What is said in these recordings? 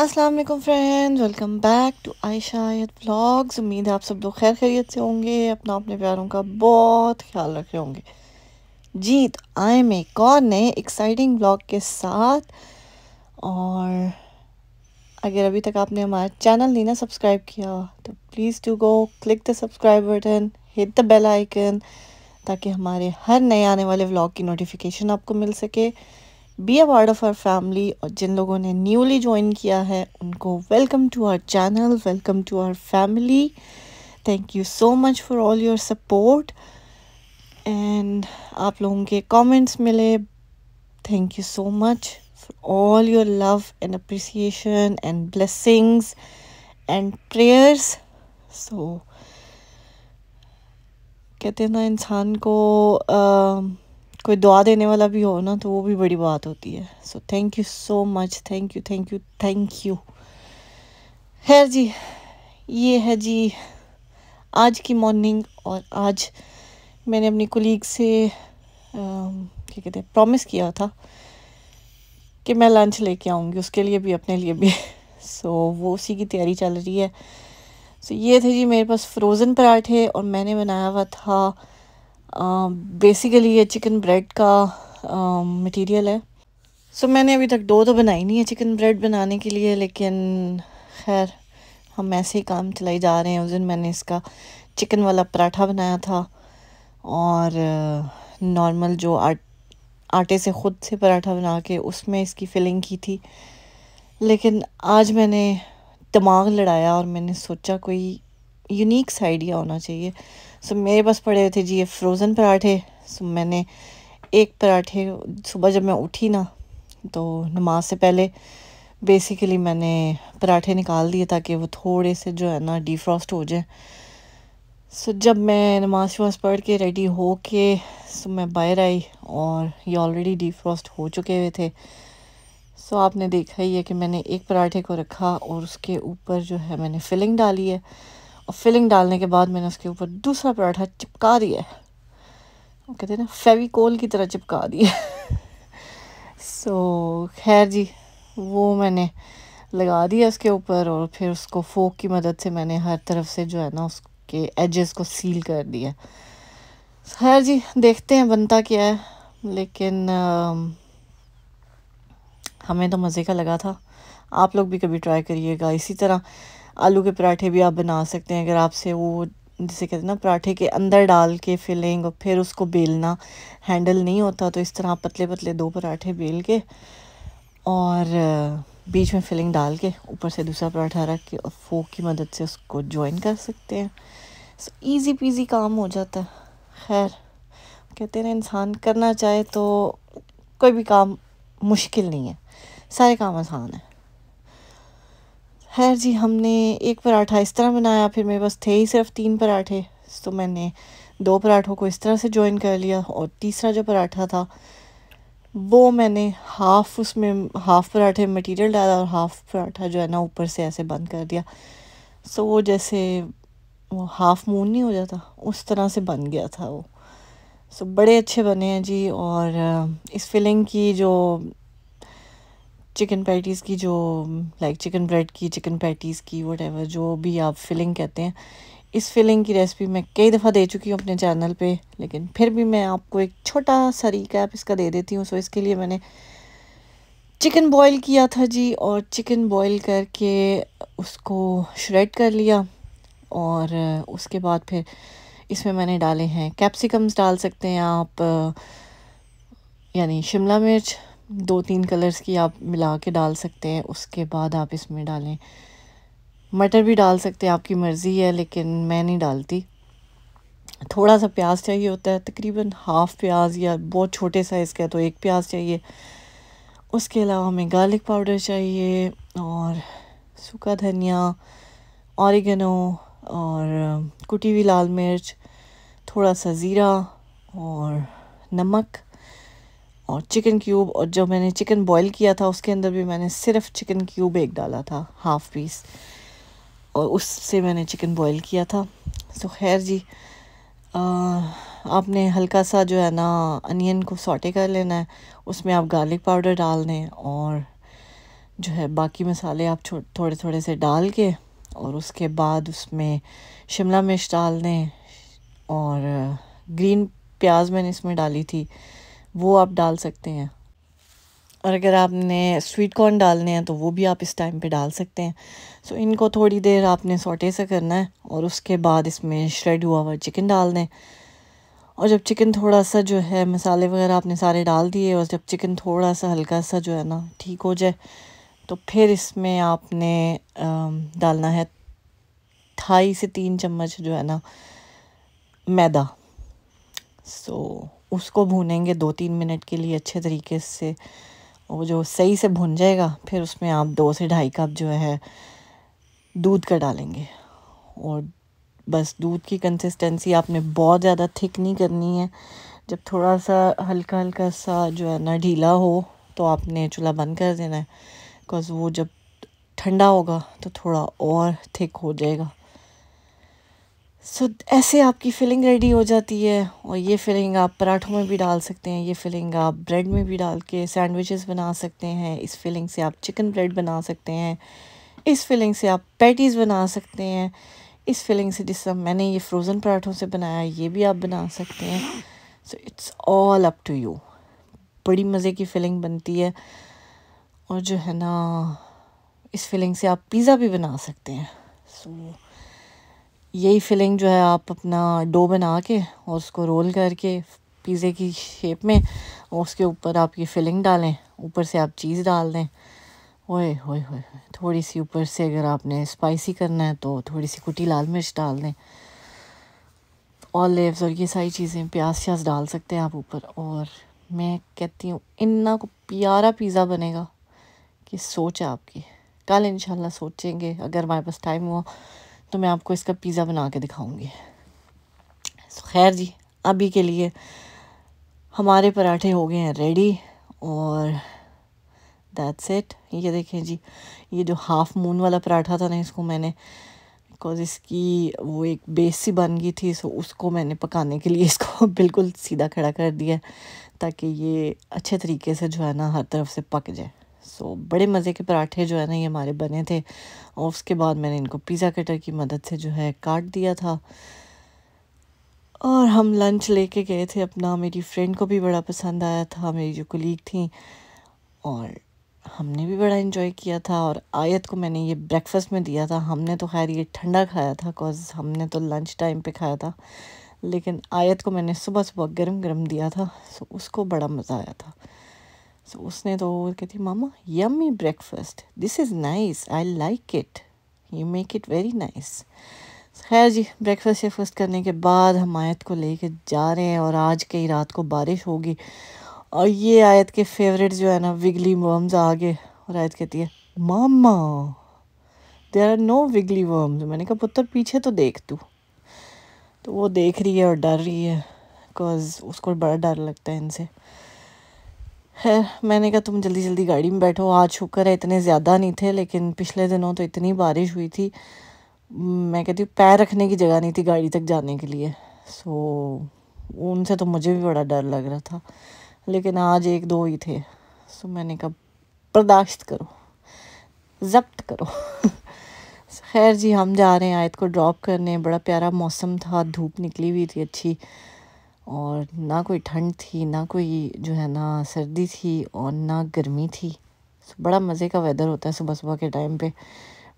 अस्सलाम वालेकुम friends welcome back to आयशायद ब्लॉग्स उम्मीद है आप सब लोग खैर खैरियत से होंगे अपना अपने प्यारों का बहुत ख्याल रखे होंगे जी तो आए में कौन है एक्साइटिंग ब्लॉग के साथ और अगर अभी तक आपने हमारा चैनल नहीं ना सब्सक्राइब किया तो please to go click the subscribe button hit the bell icon ताकि हमारे हर नए आने वाले व्लॉग की नोटिफिकेशन आपको मिल सके be a part of our family और जिन लोगों ने न्यूली ज्वाइन किया है उनको welcome to our channel welcome to our family thank you so much for all your support and आप लोगों के कमेंट्स मिले thank you so much for all your love and appreciation and blessings and prayers so कहते हैं ना इंसान को uh, कोई दुआ देने वाला भी हो ना तो वो भी बड़ी बात होती है so thank you so much thank you thank you thank you खैर जी ये है जी आज की मॉर्निंग और आज मैंने अपनी कुलीग से क्या कहते हैं प्रॉमिस किया था कि मैं लंच लेके आऊँगी उसके लिए भी अपने लिए भी सो so, वो उसी की तैयारी चल रही है सो so, ये थे जी मेरे पास फ्रोज़न पराठे और मैंने बनाया हुआ था बेसिकली um, ये चिकन ब्रेड का मटेरियल um, है सो so, मैंने अभी तक दो तो बनाई नहीं है चिकन ब्रेड बनाने के लिए लेकिन खैर हम ऐसे ही काम चलाई जा रहे हैं उस दिन मैंने इसका चिकन वाला पराठा बनाया था और नॉर्मल uh, जो आट आटे से ख़ुद से पराठा बना के उसमें इसकी फिलिंग की थी लेकिन आज मैंने दिमाग लड़ाया और मैंने सोचा कोई यूनिक सा आइडिया होना चाहिए सो मेरे पास पड़े हुए थे जी ये फ्रोज़न पराठे सो मैंने एक पराठे सुबह जब मैं उठी ना तो नमाज से पहले बेसिकली मैंने पराठे निकाल दिए ताकि वो थोड़े से जो है ना डिफ्रॉस्ट हो जाए सो जब मैं नमाज वमाज पढ़ के रेडी हो के सो मैं बाहर आई और ये ऑलरेडी डिफ्रॉस्ट हो चुके हुए थे सो आपने देखा ही है कि मैंने एक पराठे को रखा और उसके ऊपर जो है मैंने फिलिंग डाली है और फिलिंग डालने के बाद मैंने उसके ऊपर दूसरा पराठा चिपका दिया है वो कहते हैं ना फेविकोल की तरह चिपका दिया सो so, खैर जी वो मैंने लगा दिया उसके ऊपर और फिर उसको फोक की मदद से मैंने हर तरफ से जो है ना उसके एजेस को सील कर दिया खैर जी देखते हैं बनता क्या है लेकिन आ, हमें तो मज़े का लगा था आप लोग भी कभी ट्राई करिएगा इसी तरह आलू के पराठे भी आप बना सकते हैं अगर आपसे वो जिसे कहते हैं ना पराठे के अंदर डाल के फिलिंग और फिर उसको बेलना हैंडल नहीं होता तो इस तरह आप पतले पतले दो पराठे बेल के और बीच में फिलिंग डाल के ऊपर से दूसरा पराठा रख के और फोक की मदद से उसको ज्वाइन कर सकते हैं ईजी पीजी काम हो जाता है खैर कहते हैं ना इंसान करना चाहे तो कोई भी काम मुश्किल नहीं है सारे काम आसान है खैर जी हमने एक पराठा इस तरह बनाया फिर मेरे पास थे ही सिर्फ तीन पराठे तो मैंने दो पराठों को इस तरह से ज्वाइन कर लिया और तीसरा जो पराठा था वो मैंने हाफ़ उसमें हाफ़ पराठे मटेरियल मटीरियल डाला और हाफ़ पराठा जो है ना ऊपर से ऐसे बंद कर दिया सो वो जैसे वो हाफ़ मून नहीं हो जाता उस तरह से बन गया था वो सो बड़े अच्छे बने हैं जी और इस फिलिंग की जो चिकन पैटीज़ की जो लाइक चिकन ब्रेड की चिकन पैटीज़ की वट जो भी आप फिलिंग कहते हैं इस फिलिंग की रेसिपी मैं कई दफ़ा दे चुकी हूँ अपने चैनल पे लेकिन फिर भी मैं आपको एक छोटा सा रिकैप इसका दे देती हूँ सो इसके लिए मैंने चिकन बॉईल किया था जी और चिकन बॉईल करके उसको श्रेड कर लिया और उसके बाद फिर इसमें मैंने डाले हैं कैप्सिकम्स डाल सकते हैं आप यानी शिमला मिर्च दो तीन कलर्स की आप मिला के डाल सकते हैं उसके बाद आप इसमें डालें मटर भी डाल सकते हैं आपकी मर्ज़ी है लेकिन मैं नहीं डालती थोड़ा सा प्याज चाहिए होता है तकरीबन हाफ़ प्याज या बहुत छोटे साइज़ का तो एक प्याज चाहिए उसके अलावा हमें गार्लिक पाउडर चाहिए और सूखा धनिया औरगनो और कुटी हुई लाल मिर्च थोड़ा सा ज़ीरा और नमक और चिकन क्यूब और जब मैंने चिकन बॉईल किया था उसके अंदर भी मैंने सिर्फ चिकन क्यूब एक डाला था हाफ पीस और उससे मैंने चिकन बॉईल किया था सो खैर जी आ, आपने हल्का सा जो है ना अनियन को सॉटे कर लेना है उसमें आप गार्लिक पाउडर डाल दें और जो है बाकी मसाले आप थोड़े थोड़े से डाल के और उसके बाद उसमें शिमला मिर्च डाल दें और ग्रीन प्याज मैंने इसमें डाली थी वो आप डाल सकते हैं और अगर आपने स्वीट कॉर्न डालने हैं तो वो भी आप इस टाइम पे डाल सकते हैं सो इनको थोड़ी देर आपने सोटे से करना है और उसके बाद इसमें श्रेड हुआ हुआ चिकन डाल दें और जब चिकन थोड़ा सा जो है मसाले वगैरह आपने सारे डाल दिए और जब चिकन थोड़ा सा हल्का सा जो है ना ठीक हो जाए तो फिर इसमें आपने डालना है ढाई से तीन चम्मच जो है ना मैदा सो so, उसको भूनेंगे दो तीन मिनट के लिए अच्छे तरीके से वो जो सही से भुन जाएगा फिर उसमें आप दो से ढाई कप जो है दूध का डालेंगे और बस दूध की कंसिस्टेंसी आपने बहुत ज़्यादा थिक नहीं करनी है जब थोड़ा सा हल्का हल्का सा जो है ना ढीला हो तो आपने चूल्हा बंद कर देना है बिकॉज़ वो जब ठंडा होगा तो थोड़ा और थिक हो जाएगा सो so, ऐसे आपकी फिलिंग रेडी हो जाती है और ये फिलिंग आप पराठों में भी डाल सकते हैं ये फिलिंग आप ब्रेड में भी डाल के सैंडविचेस बना सकते हैं इस फिलिंग से आप चिकन ब्रेड बना सकते हैं इस फिलिंग से आप पैटीज़ बना सकते हैं इस फिलिंग से जिस मैंने ये फ्रोज़न पराठों से बनाया ये भी आप बना सकते हैं so it's all up to you बड़ी मज़े की फिलिंग बनती है और जो है ना इस फिलिंग से आप पिज़्ज़ा भी बना सकते हैं सो so, यही फिलिंग जो है आप अपना डो बना के और उसको रोल करके पिज़्ज़े की शेप में और उसके ऊपर आप ये फिलिंग डालें ऊपर से आप चीज़ डाल दें ओए होए होए थोड़ी सी ऊपर से अगर आपने स्पाइसी करना है तो थोड़ी सी कुटी लाल मिर्च डाल दें ऑलिव्स और ये सारी चीज़ें प्याज श्याज डाल सकते हैं आप ऊपर और मैं कहती हूँ इन्ना को प्यारा पिज़्ज़ा बनेगा कि सोच है आपकी कल इंशाल्लाह सोचेंगे अगर हमारे पास टाइम हुआ तो मैं आपको इसका पिज़्ज़ा बना के दिखाऊँगी सो खैर जी अभी के लिए हमारे पराठे हो गए हैं रेडी और दैट्स इट ये देखें जी ये जो हाफ़ मून वाला पराठा था ना इसको मैंने बिकॉज इसकी वो एक बेस सी बन गई थी सो उसको मैंने पकाने के लिए इसको बिल्कुल सीधा खड़ा कर दिया ताकि ये अच्छे तरीके से जो है ना हर तरफ से पक जाए सो so, बड़े मज़े के पराठे जो है ना ये हमारे बने थे और उसके बाद मैंने इनको पिज़्ज़ा कटर की मदद से जो है काट दिया था और हम लंच लेके गए थे अपना मेरी फ्रेंड को भी बड़ा पसंद आया था मेरी जो कुलीग थी और हमने भी बड़ा इन्जॉय किया था और आयत को मैंने ये ब्रेकफास्ट में दिया था हमने तो खैर ये ठंडा खाया था बिकॉज हमने तो लंच टाइम पे खाया था लेकिन आयत को मैंने सुबह सुबह गर्म गर्म दिया था सो उसको बड़ा मज़ा आया था सो so, उसने तो कहती मामा yummy breakfast this is nice I like it you make it very nice खैर जी ब्रेकफास्ट शेकफास्ट करने के बाद हम आयत को लेके जा रहे हैं और आज कई रात को बारिश होगी और ये आयत के फेवरेट जो है ना विगली वर्म्स आ गए और आयत कहती है मामा there are no wiggly worms मैंने कहा पुत्र पीछे तो देख तू तो वो देख रही है और डर रही है बिकॉज उसको बड़ा डर लगता है इनसे खैर मैंने कहा तुम जल्दी जल्दी गाड़ी में बैठो आज शुक्र है इतने ज़्यादा नहीं थे लेकिन पिछले दिनों तो इतनी बारिश हुई थी मैं कहती हूँ पैर रखने की जगह नहीं थी गाड़ी तक जाने के लिए सो उनसे तो मुझे भी बड़ा डर लग रहा था लेकिन आज एक दो ही थे सो मैंने कहा बर्दाश्त करो जब्त करो खैर जी हम जा रहे हैं आयत को ड्रॉप करने बड़ा प्यारा मौसम था धूप निकली हुई थी अच्छी और ना कोई ठंड थी ना कोई जो है ना सर्दी थी और ना गर्मी थी बड़ा मज़े का वेदर होता है सुबह सुबह के टाइम पे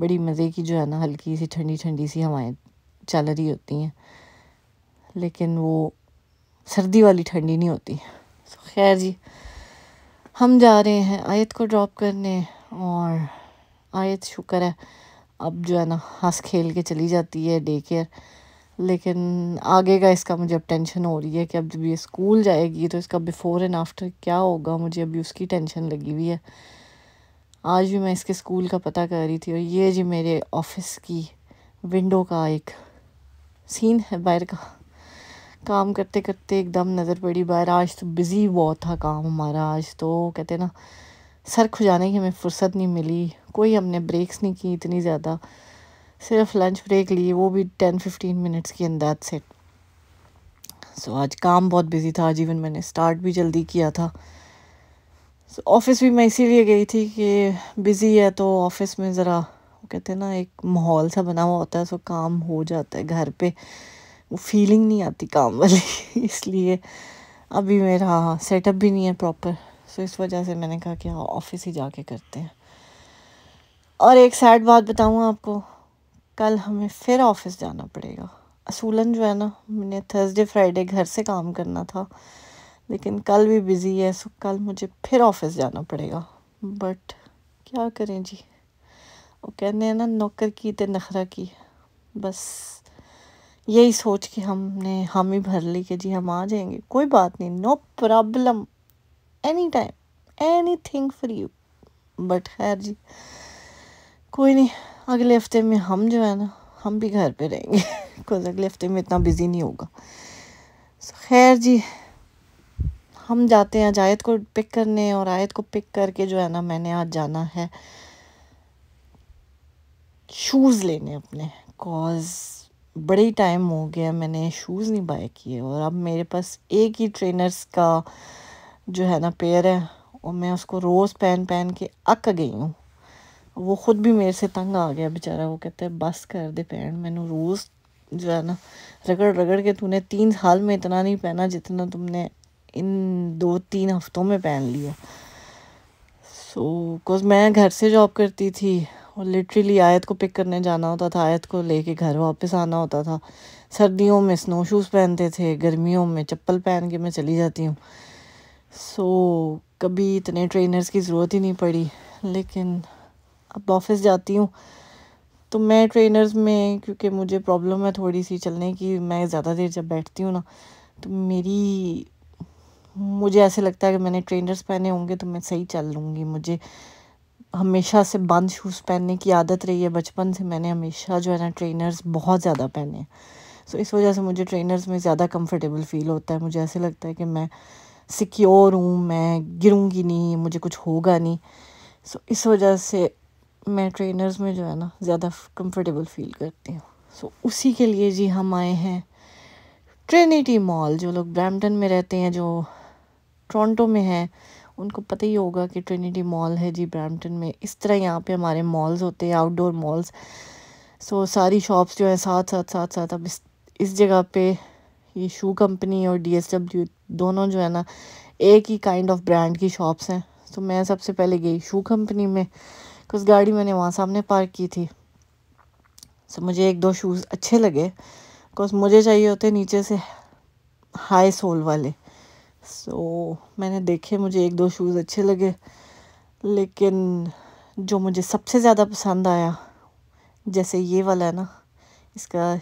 बड़ी मज़े की जो है ना हल्की सी ठंडी ठंडी सी हवाएं चल रही होती हैं लेकिन वो सर्दी वाली ठंडी नहीं होती सो खैर जी हम जा रहे हैं आयत को ड्रॉप करने और आयत शुक्र है अब जो है ना हंस खेल के चली जाती है डे केयर लेकिन आगे का इसका मुझे अब टेंशन हो रही है कि अब जब ये स्कूल जाएगी तो इसका बिफ़ोर एंड आफ्टर क्या होगा मुझे अभी उसकी टेंशन लगी हुई है आज भी मैं इसके स्कूल का पता कर रही थी और ये जी मेरे ऑफिस की विंडो का एक सीन है बाहर का काम करते करते एकदम नज़र पड़ी बाहर आज तो बिज़ी बहुत था काम हमारा आज तो कहते ना सर खुजाने की हमें फुर्सत नहीं मिली कोई हमने ब्रेक्स नहीं की इतनी ज़्यादा सिर्फ लंच ब्रेक ली वो भी टेन फिफ्टीन मिनट्स की अंदाज से सो आज काम बहुत बिजी था आज इवन मैंने स्टार्ट भी जल्दी किया था सो ऑफिस भी मैं इसीलिए गई थी कि बिज़ी है तो ऑफिस में ज़रा वो कहते हैं ना एक माहौल सा बना हुआ होता है सो काम हो जाता है घर पे वो फीलिंग नहीं आती काम वाली इसलिए अभी मेरा सेटअप भी नहीं है प्रॉपर सो इस वजह से मैंने कहा कि हाँ ऑफिस ही जाके करते हैं और एक सैड बात बताऊँ आपको कल हमें फिर ऑफिस जाना पड़ेगा असूलन जो है ना मैंने थर्सडे फ्राइडे घर से काम करना था लेकिन कल भी बिज़ी है सो कल मुझे फिर ऑफिस जाना पड़ेगा बट क्या करें जी वो कहने हैं ना नौकर की तो नखरा की बस यही सोच के हमने हम ही भर ली कि जी हम आ जाएंगे कोई बात नहीं no problem any time any thing for you but खैर जी कोई नहीं अगले हफ्ते में हम जो है ना हम भी घर पे रहेंगे बिकॉज अगले हफ्ते में इतना बिज़ी नहीं होगा so, खैर जी हम जाते हैं आज आयत को पिक करने और आयत को पिक करके जो है ना मैंने आज जाना है शूज़ लेने अपने कॉज बड़े ही टाइम हो गया मैंने शूज़ नहीं बाय किए और अब मेरे पास एक ही ट्रेनर्स का जो है ना पेयर है और मैं उसको रोज़ पहन पहन के अक गई हूँ वो ख़ुद भी मेरे से तंग आ गया बेचारा वो कहता है बस कर दे पहन मैंने रोज़ जो है ना रगड़ रगड़ के तूने तीन साल में इतना नहीं पहना जितना तुमने इन दो तीन हफ्तों में पहन लिया सो so, बिकॉज मैं घर से जॉब करती थी और लिटरली आयत को पिक करने जाना होता था आयत को लेके घर वापस आना होता था सर्दियों में स्नो शूज़ पहनते थे गर्मियों में चप्पल पहन के मैं चली जाती हूँ सो so, कभी इतने ट्रेनर्स की ज़रूरत ही नहीं पड़ी लेकिन अब ऑफिस जाती हूँ तो मैं ट्रेनर्स में क्योंकि मुझे प्रॉब्लम है थोड़ी सी चलने की मैं ज़्यादा देर जब बैठती हूँ ना तो मेरी मुझे ऐसे लगता है कि मैंने ट्रेनर्स पहने होंगे तो मैं सही चल लूँगी मुझे हमेशा से बंद शूज़ पहनने की आदत रही है बचपन से मैंने हमेशा जो है ना ट्रेनर्स बहुत ज़्यादा पहने हैं सो इस वजह से मुझे ट्रेनर्स में ज़्यादा कंफर्टेबल फील होता है मुझे ऐसे लगता है कि मैं सिक्योर हूँ मैं गिरूँगी नहीं मुझे कुछ होगा नहीं सो इस वजह से मैं ट्रेनर्स में जो है ना ज़्यादा कंफर्टेबल फील करती हूँ सो so, उसी के लिए जी हम आए हैं ट्रिनिटी मॉल जो लोग ब्रैम्पटन में रहते हैं जो टोरंटो में हैं उनको पता ही होगा कि ट्रिनिटी मॉल है जी ब्रैम्पटन में इस तरह यहाँ पे हमारे मॉल्स होते हैं आउटडोर मॉल्स सो so, सारी शॉप्स जो हैं साथ साथ साथ साथ अब इस इस जगह पे ये शू कंपनी और डी एस डब्ल्यू दोनों जो है ना एक ही काइंड ऑफ ब्रांड की शॉप्स हैं तो so, मैं सबसे पहले गई शू कंपनी में उस गाड़ी मैंने वहाँ सामने पार्क की थी सो so, मुझे एक दो शूज़ अच्छे लगे बिकॉज मुझे चाहिए होते नीचे से हाई सोल वाले सो so, मैंने देखे मुझे एक दो शूज़ अच्छे लगे लेकिन जो मुझे सबसे ज़्यादा पसंद आया जैसे ये वाला है ना इसका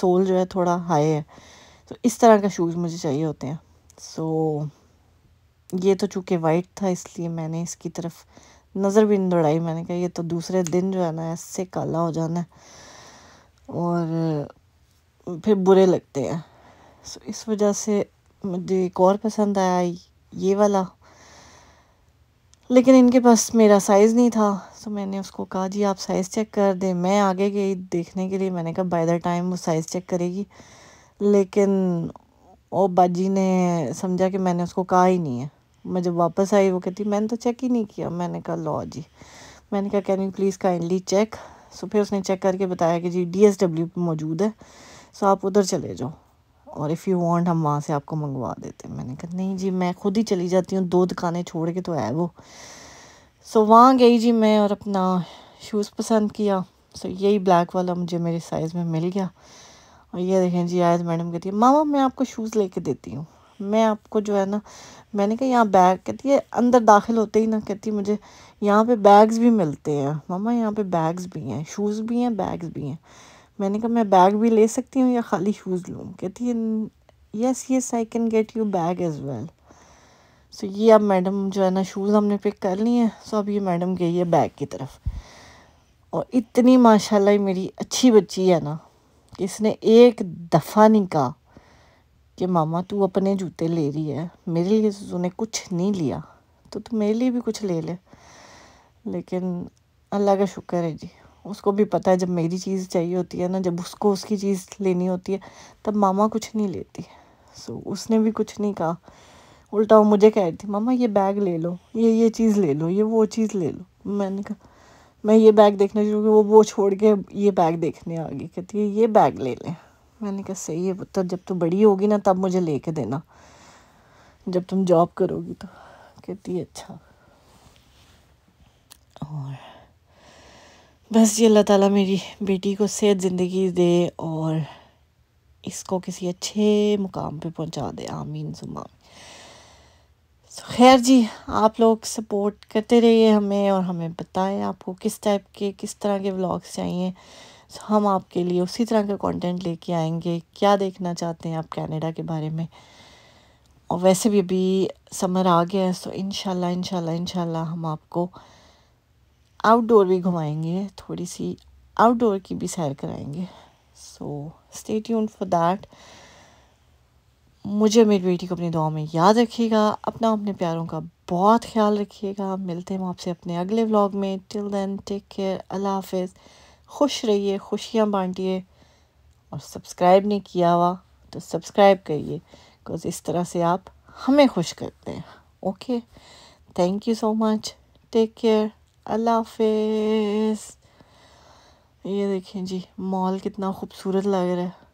सोल जो है थोड़ा हाई है तो so, इस तरह का शूज़ मुझे चाहिए होते हैं सो so, ये तो चूँकि वाइट था इसलिए मैंने इसकी तरफ नज़र भी नहीं दौड़ाई मैंने कहा ये तो दूसरे दिन जो है ना ऐसे काला हो जाना है और फिर बुरे लगते हैं सो इस वजह से मुझे एक और पसंद आया ये वाला लेकिन इनके पास मेरा साइज़ नहीं था तो मैंने उसको कहा जी आप साइज़ चेक कर दें मैं आगे गई देखने के लिए मैंने कहा बाय द टाइम वो साइज़ चेक करेगी लेकिन वो बाजी ने समझा कि मैंने उसको कहा ही नहीं है मैं जब वापस आई वो कहती मैंने तो चेक ही नहीं किया मैंने कहा लॉ जी मैंने कहा can you please kindly check so फिर उसने चेक करके बताया कि जी डी एस डब्ल्यू मौजूद है सो आप उधर चले जाओ और इफ़ यू वांट हम वहाँ से आपको मंगवा देते मैंने कहा नहीं जी मैं खुद ही चली जाती हूँ दो दुकानें छोड़ के तो है वो सो वहाँ गई जी मैं और अपना शूज़ पसंद किया सो यही ब्लैक वाला मुझे मेरे साइज़ में मिल गया और ये देखें जी आयत मैडम कहती है मामा मैं आपको शूज़ लेके देती हूँ मैं आपको जो है ना मैंने कहा यहाँ बैग कहती है अंदर दाखिल होते ही ना कहती मुझे यहाँ पे बैग्स भी मिलते हैं मामा यहाँ पे बैग्स भी हैं शूज़ भी हैं बैग्स भी हैं मैंने कहा मैं बैग भी ले सकती हूँ या खाली शूज़ लूँ कहती है yes yes I can get you bag as well so ये अब मैडम जो है ना शूज़ हमने पिक कर लिए हैं सो अब ये मैडम गई है बैग की तरफ और इतनी माशाल्लाह मेरी अच्छी बच्ची है ना इसने एक दफ़ा नहीं कहा कि मामा तू अपने जूते ले रही है मेरे लिए तो तूने कुछ नहीं लिया तो तू मेरे लिए भी कुछ ले ले लेकिन अल्लाह का शुक्र है जी उसको भी पता है जब मेरी चीज़ चाहिए होती है ना जब उसको उसकी चीज़ लेनी होती है तब मामा कुछ नहीं लेती सो so, उसने भी कुछ नहीं कहा उल्टा वो मुझे कह रही थी मामा ये बैग ले लो ये ये चीज़ ले लो ये वो चीज़ ले लो मैंने कहा मैं ये बैग देखना शुरू किया वो वो छोड़ के ये बैग देखने आ गई कहती है ये बैग ले लें मैंने कहा सही है पुत्र जब तू बड़ी होगी ना तब मुझे ले देना जब तुम जॉब करोगी तो कहती अच्छा और बस ये अल्लाह ताला मेरी बेटी को सेहत ज़िंदगी दे और इसको किसी अच्छे मुकाम पे पहुंचा दे आमीन जुमा खैर जी आप लोग सपोर्ट करते रहिए हमें और हमें बताएं आपको किस टाइप के किस तरह के व्लॉग्स चाहिए सो हम आपके लिए उसी तरह का कंटेंट लेके आएंगे क्या देखना चाहते हैं आप कनाडा के बारे में और वैसे भी अभी समर आ गया है सो इन इनशाला इनशाला हम आपको आउटडोर भी घुमाएंगे थोड़ी सी आउटडोर की भी सैर कराएंगे so stay tune for that मुझे मेरी बेटी को अपनी दुआ में याद रखिएगा अपना अपने प्यारों का बहुत ख्याल रखिएगा मिलते हैं आपसे अपने अगले व्लॉग में टिल देन टेक केयर अल्लाह हाफिज़ खुश रहिए खुशियाँ बांटिए और सब्सक्राइब नहीं किया हुआ तो सब्सक्राइब करिए बिकॉज इस तरह से आप हमें खुश करते हैं okay thank you so much take care अल्लाह हाफिज़ ये देखें जी मॉल कितना खूबसूरत लग रहा है